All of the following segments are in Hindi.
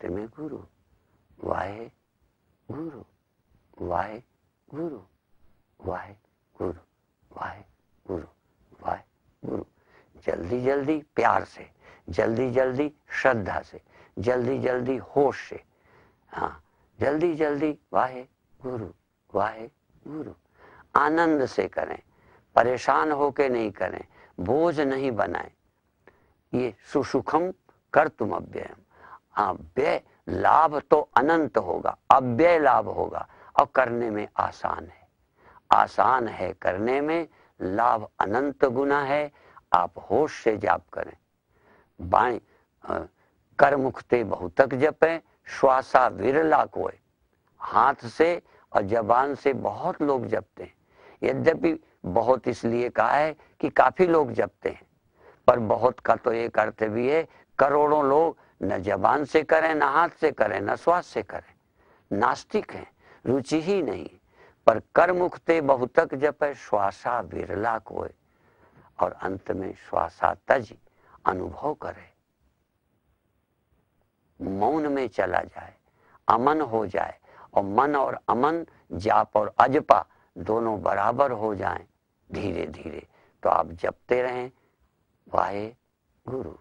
रास्ते में गुरु वाहे गुरु वाहे गुरु वाहे गुरु वाहे गुरु वाहे गुरु जल्दी जल्दी प्यार से जल्दी जल्दी श्रद्धा से जल्दी जल्दी होश से हाँ जल्दी जल्दी वाहे गुरु वाहे गुरु आनंद से करें परेशान होके नहीं करें बोझ नहीं बनाए ये सुसुखम कर तुम अभ्यम हाँ व्यय लाभ तो अनंत होगा अव्यय लाभ होगा और करने में आसान है आसान है करने में लाभ अनंत गुना है आप होश से जाप करें बाई कर मुखते बहुतक जपे श्वासा विरला कोय हाथ से और जबान से बहुत लोग जपते हैं यद्यपि बहुत इसलिए कहा है कि काफी लोग जपते हैं पर बहुत का तो एक अर्थ भी है करोड़ों लोग न जबान से करें न हाथ से करें न श्वास से करें नास्तिक हैं रुचि ही नहीं पर कर मुखते बहुतक जप है श्वासा बिरला कोय और अंत में श्वासा तज अनुभव करे मौन में चला जाए अमन हो जाए और मन और अमन जाप और अजपा दोनों बराबर हो जाएं धीरे धीरे तो आप जपते रहें वाहे गुरु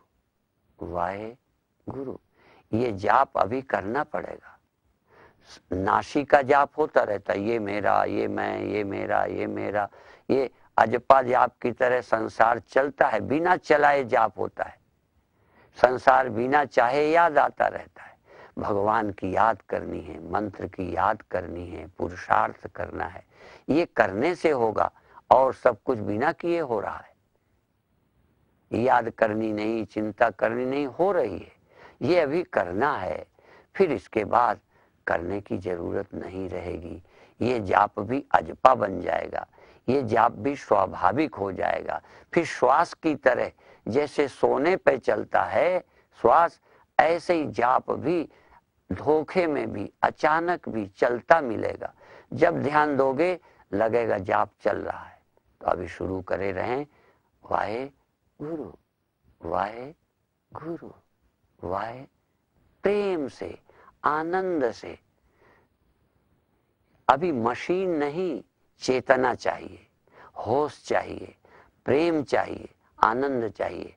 वाहे गुरु ये जाप अभी करना पड़ेगा नाशी का जाप होता रहता ये मेरा ये मैं ये मेरा ये मेरा ये अजपा जाप की तरह संसार चलता है बिना चलाए जाप होता है संसार बिना चाहे याद आता रहता है भगवान की याद करनी है मंत्र की याद करनी है पुरुषार्थ करना है ये करने से होगा और सब कुछ बिना किए हो रहा है याद करनी नहीं चिंता करनी नहीं हो रही है ये अभी करना है फिर इसके बाद करने की जरूरत नहीं रहेगी ये जाप भी अजपा बन जाएगा ये जाप भी स्वाभाविक हो जाएगा फिर श्वास की तरह जैसे सोने पे चलता है श्वास ऐसे ही जाप भी धोखे में भी अचानक भी चलता मिलेगा जब ध्यान दोगे लगेगा जाप चल रहा है तो अभी शुरू करे रहें वाहे गुरु वाहे गुरु वाय प्रेम से आनंद से अभी मशीन नहीं चेतना चाहिए होश चाहिए प्रेम चाहिए आनंद चाहिए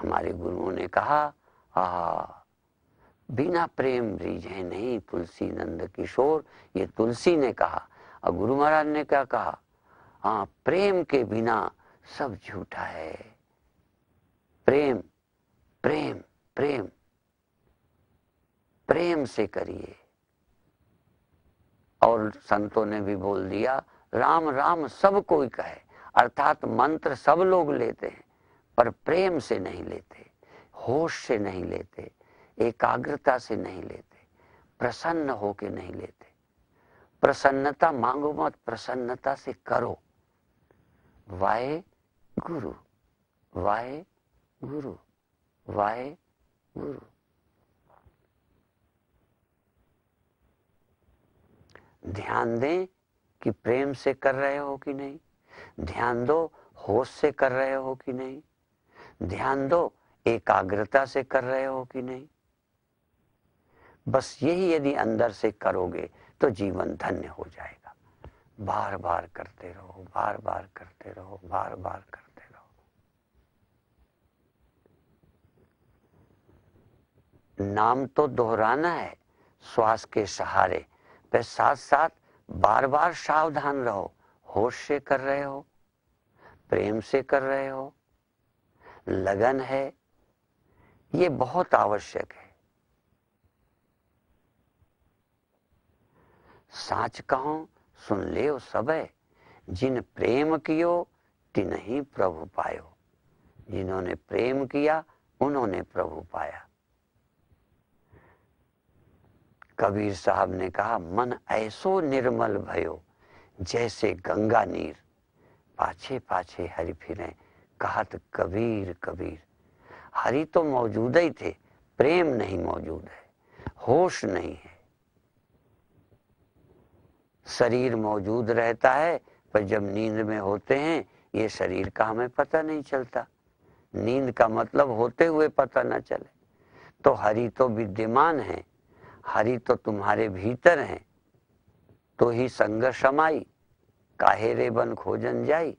हमारे गुरुओं ने कहा आ बिना प्रेम है नहीं तुलसी नंद किशोर ये तुलसी ने कहा और गुरु महाराज ने क्या कहा हाँ प्रेम के बिना सब झूठा है प्रेम प्रेम प्रेम प्रेम से करिए और संतों ने भी बोल दिया राम राम सब कोई कहे अर्थात मंत्र सब लोग लेते हैं पर प्रेम से नहीं लेते होश से नहीं लेते एकाग्रता से नहीं लेते प्रसन्न होके नहीं लेते प्रसन्नता मांगो मत प्रसन्नता से करो वाहे गुरु वाहे गुरु वाहे गुरु ध्यान दें कि प्रेम से कर रहे हो कि नहीं ध्यान दो होश से कर रहे हो कि नहीं ध्यान दो एकाग्रता से कर रहे हो कि नहीं बस यही यदि अंदर से करोगे तो जीवन धन्य हो जाएगा बार बार करते रहो बार बार करते रहो बार बार करते रहो नाम तो दोहराना है श्वास के सहारे पे साथ साथ बार बार सावधान रहो होश से कर रहे हो प्रेम से कर रहे हो लगन है ये बहुत आवश्यक है साच कहो सुन ले सब है जिन प्रेम कियो तिन ही प्रभु पायो जिन्होंने प्रेम किया उन्होंने प्रभु पाया कबीर साहब ने कहा मन ऐसो निर्मल भयो जैसे गंगा नीर पाछे पाछे हरि फिरे कहत कबीर कबीर हरि तो मौजूद ही थे प्रेम नहीं मौजूद है होश नहीं है शरीर मौजूद रहता है पर जब नींद में होते हैं ये शरीर का हमें पता नहीं चलता नींद का मतलब होते हुए पता ना चले तो हरि तो विद्यमान है हरि तो तुम्हारे भीतर है तो ही संग समाई काहे रे बन खोजन जाई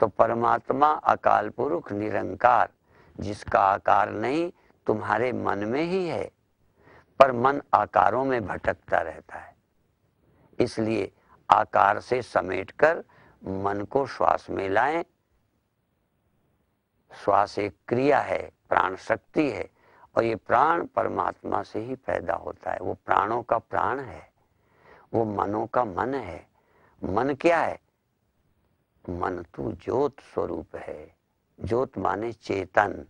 तो परमात्मा अकाल पुरुष निरंकार जिसका आकार नहीं तुम्हारे मन में ही है पर मन आकारों में भटकता रहता है इसलिए आकार से समेटकर मन को श्वास में लाएं श्वास एक क्रिया है प्राण शक्ति है और ये प्राण परमात्मा से ही पैदा होता है वो प्राणों का प्राण है वो मनों का मन है मन क्या है मन तो ज्योत स्वरूप है ज्योत माने चेतन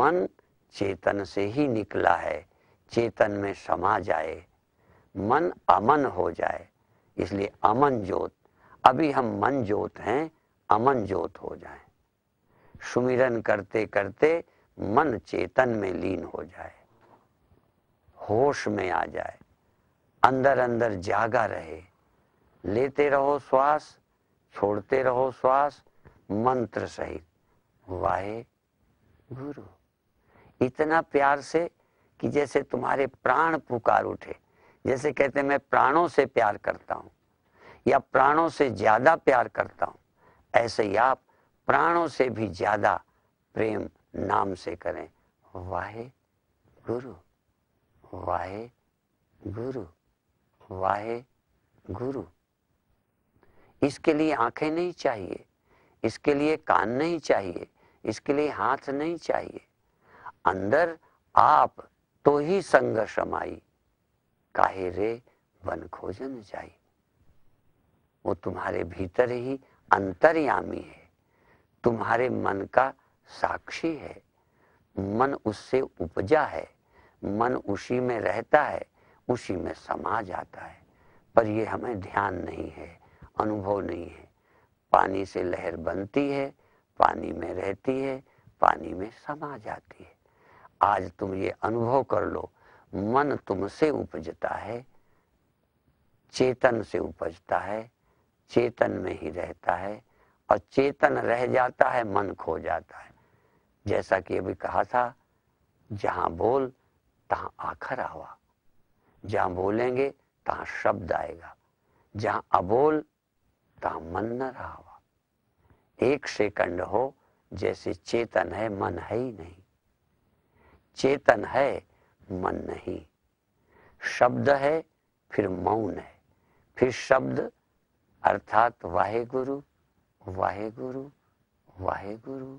मन चेतन से ही निकला है चेतन में समा जाए मन अमन हो जाए इसलिए अमन ज्योत अभी हम मन ज्योत हैं अमन ज्योत हो जाए सुमिरन करते करते मन चेतन में लीन हो जाए होश में आ जाए अंदर अंदर जागा रहे लेते रहो श्वास छोड़ते रहो श्वास मंत्र सहित वाहे गुरु इतना प्यार से कि जैसे तुम्हारे प्राण पुकार उठे जैसे कहते मैं प्राणों से प्यार करता हूं या प्राणों से ज्यादा प्यार करता हूं ऐसे ही आप प्राणों से भी ज्यादा प्रेम नाम से करें वाहे गुरु वाहे गुरु वाहे गुरु इसके लिए आंखें नहीं चाहिए इसके लिए कान नहीं चाहिए इसके लिए हाथ नहीं चाहिए अंदर आप तो ही संघर्ष आई काहे रे वन खोजन जाई वो तुम्हारे भीतर ही अंतर्यामी है तुम्हारे मन का साक्षी है मन उससे उपजा है मन उसी में रहता है उसी में समा जाता है पर यह हमें ध्यान नहीं है अनुभव नहीं है पानी से लहर बनती है पानी में रहती है पानी में समा जाती है आज तुम ये अनुभव कर लो मन तुमसे उपजता है चेतन से उपजता है चेतन में ही रहता है और चेतन रह जाता है मन खो जाता है जैसा कि अभी कहा था जहां बोल तहा आखर आवा जहां बोलेंगे तहा शब्द आएगा जहां अबोल तहा मन न रहा एक सेकंड हो जैसे चेतन है मन है ही नहीं चेतन है मन नहीं शब्द है फिर मौन है फिर शब्द अर्थात वाहे गुरु वाहे गुरु वाहे गुरु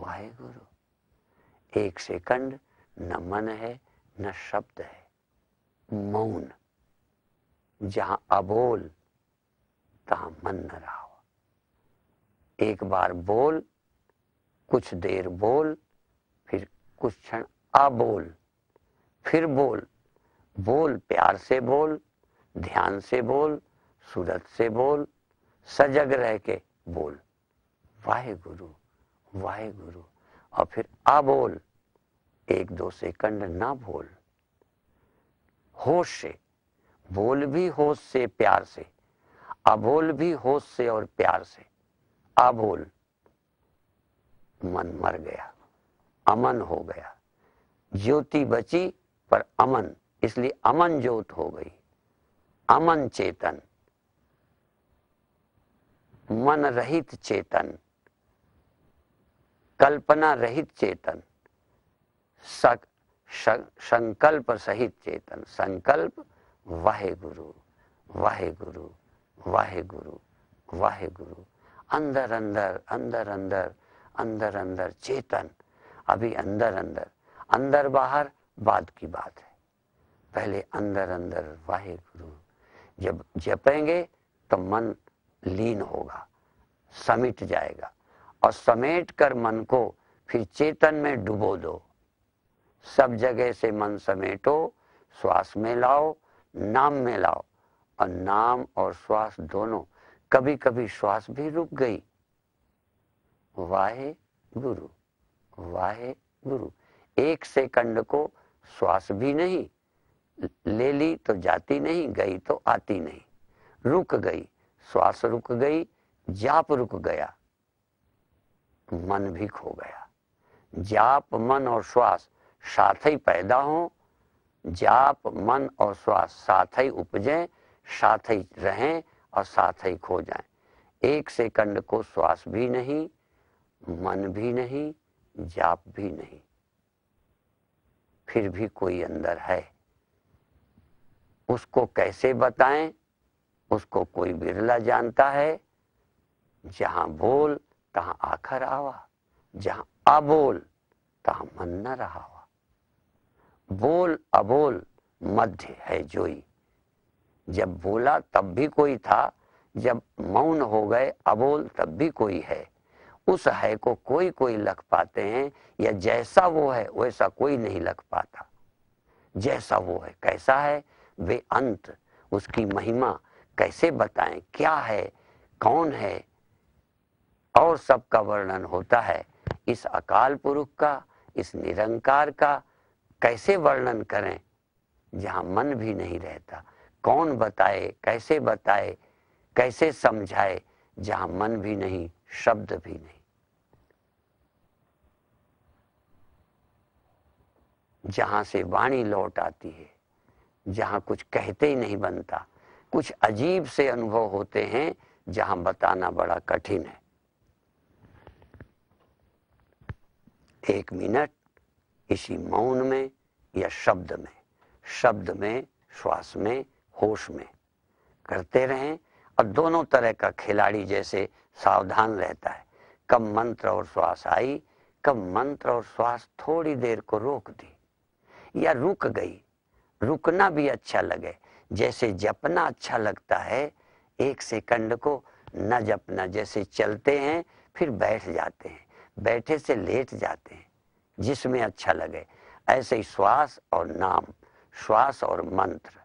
वाहे गुरु एक सेकंड न मन है न शब्द है मौन जहां अबोल तहां मन न रहा एक बार बोल कुछ देर बोल फिर कुछ क्षण अबोल फिर बोल बोल प्यार से बोल ध्यान से बोल सूरत से बोल सजग रह के बोल वाहे गुरु वाहे गुरु और फिर आ बोल एक दो सेकंड ना बोल होश से बोल भी होश से प्यार से अबोल भी होश से और प्यार से अबोल मन मर गया अमन हो गया ज्योति बची पर अमन इसलिए अमन ज्योत हो गई अमन चेतन मन रहित चेतन कल्पना रहित चेतन सक, संकल्प सहित चेतन संकल्प वाहे गुरु वाहे गुरु वाहे गुरु वाहे गुरु अंदर अंदर अंदर अंदर अंदर अंदर चेतन अभी अंदर अंदर अंदर बाहर बाद की बात है पहले अंदर अंदर वाहे गुरु जब जपेंगे तो मन लीन होगा समिट जाएगा और समेट कर मन को फिर चेतन में डुबो दो सब जगह से मन समेटो श्वास में लाओ नाम में लाओ और नाम और श्वास दोनों कभी कभी श्वास भी रुक गई वाहे गुरु वाहे गुरु एक सेकंड को श्वास भी नहीं ले ली तो जाती नहीं गई तो आती नहीं रुक गई श्वास रुक गई जाप रुक गया मन भी खो गया जाप मन और श्वास साथ ही पैदा हो जाप मन और श्वास साथ ही उपजें साथ ही रहें और साथ ही खो जाएं एक सेकंड को श्वास भी नहीं मन भी नहीं जाप भी नहीं फिर भी कोई अंदर है उसको कैसे बताएं उसको कोई बिरला जानता है जहां बोल तहां आखर आवा जहां अबोल तहां मन न रहावा बोल अबोल मध्य है जोई जब बोला तब भी कोई था जब मौन हो गए अबोल तब भी कोई है उस है को कोई कोई लख पाते हैं या जैसा वो है वैसा कोई नहीं लख पाता जैसा वो है कैसा है वे अंत उसकी महिमा कैसे बताएं क्या है कौन है और सबका वर्णन होता है इस अकाल पुरुष का इस निरंकार का कैसे वर्णन करें जहां मन भी नहीं रहता कौन बताए कैसे बताए कैसे समझाए जहां मन भी नहीं शब्द भी नहीं जहां से वाणी लौट आती है जहां कुछ कहते ही नहीं बनता कुछ अजीब से अनुभव होते हैं जहां बताना बड़ा कठिन है एक मिनट इसी मौन में या शब्द में शब्द में श्वास में होश में करते रहें और दोनों तरह का खिलाड़ी जैसे सावधान रहता है कब मंत्र और श्वास आई कब मंत्र और श्वास थोड़ी देर को रोक दी या रुक गई रुकना भी अच्छा लगे जैसे जपना अच्छा लगता है एक सेकंड को न जपना जैसे चलते हैं फिर बैठ जाते हैं बैठे से लेट जाते हैं जिसमें अच्छा लगे ऐसे ही श्वास और नाम श्वास और मंत्र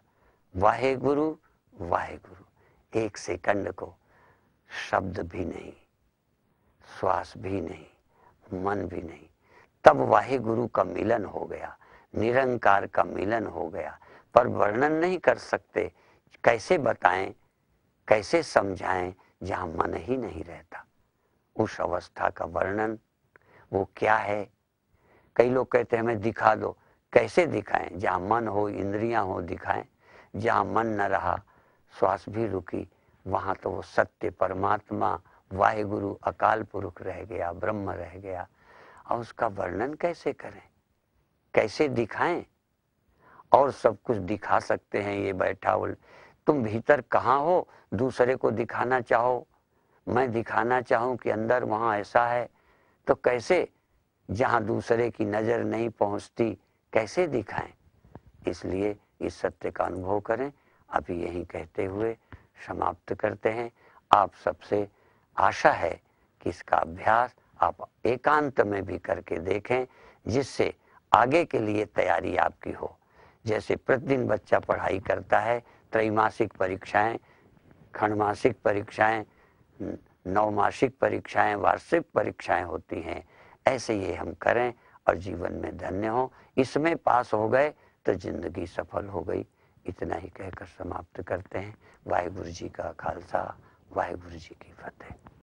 वाहे गुरु वाहे गुरु एक सेकंड को शब्द भी नहीं श्वास भी नहीं मन भी नहीं तब वाहे गुरु का मिलन हो गया निरंकार का मिलन हो गया पर वर्णन नहीं कर सकते कैसे बताएं कैसे समझाएं जहां मन ही नहीं रहता उस अवस्था का वर्णन वो क्या है कई लोग कहते हैं हमें दिखा दो कैसे दिखाएं जहाँ मन हो इंद्रियां हो दिखाएं जहाँ मन न रहा श्वास भी रुकी वहाँ तो वो सत्य परमात्मा वाहेगुरु अकाल पुरुष रह गया ब्रह्म रह गया और उसका वर्णन कैसे करें कैसे दिखाएं और सब कुछ दिखा सकते हैं ये बैठा उल तुम भीतर कहाँ हो दूसरे को दिखाना चाहो मैं दिखाना चाहूँ कि अंदर वहाँ ऐसा है तो कैसे जहाँ दूसरे की नज़र नहीं पहुँचती कैसे दिखाएं इसलिए इस सत्य का अनुभव करें अभी यही कहते हुए समाप्त करते हैं आप सबसे आशा है कि इसका अभ्यास आप एकांत में भी करके देखें जिससे आगे के लिए तैयारी आपकी हो जैसे प्रतिदिन बच्चा पढ़ाई करता है त्रैमासिक परीक्षाएं खंडमासिक परीक्षाएं नवमासिक परीक्षाएं वार्षिक परीक्षाएं होती हैं ऐसे ये हम करें और जीवन में धन्य हो इसमें पास हो गए तो जिंदगी सफल हो गई इतना ही कहकर समाप्त करते हैं वाहेगुरु जी का खालसा वाहेगुरु जी की फतेह